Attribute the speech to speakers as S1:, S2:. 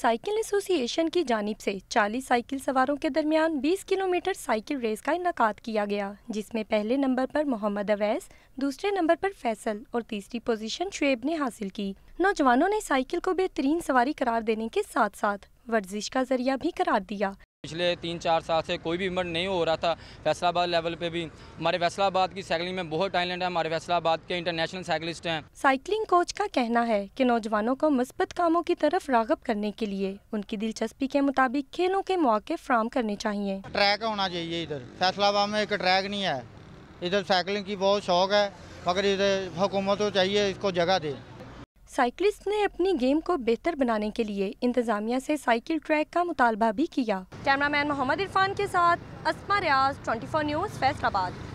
S1: cycle association की जानिब से 40 साइकिल सवारों के दरमियान 20 किलोमीटर साइकिल रेस का इनका किया
S2: गया जिसमें पहले नंबर पर मोहम्मद अवैस दूसरे नंबर पर फैसल और तीसरी पोजीशन शुएब ने हासिल की नौजवानों ने साइकिल को बेहतरीन सवारी करार देने के साथ साथ वर्जिश का जरिया भी करार दिया
S3: पिछले तीन चार साल से कोई भी इवेंट नहीं हो रहा था फैसलाबाद लेवल पे भी हमारे फैसलाबाद की साइकिलिंग में बहुत टैलेंट है हमारे फैसलाबाद के इंटरनेशनल साइकिलिस्ट हैं
S2: साइकिलिंग कोच का कहना है कि नौजवानों को मस्बत कामों की तरफ रागब करने के लिए उनकी दिलचस्पी के मुताबिक खेलों के मौके फ्राहम करने चाहिए
S4: ट्रैक होना चाहिए इधर फैसलाबाद में एक ट्रैक नहीं है इधर साइकिलिंग की बहुत शौक है मगर इधर हुकूमत को तो चाहिए इसको जगह
S2: दे साइकिलिस्ट ने अपनी गेम को बेहतर बनाने के लिए इंतजामिया से साइकिल ट्रैक
S1: का मुतालबा भी किया कैमरामैन मोहम्मद इरफान के साथ असमा रियाज 24 न्यूज़ फैसलाबाद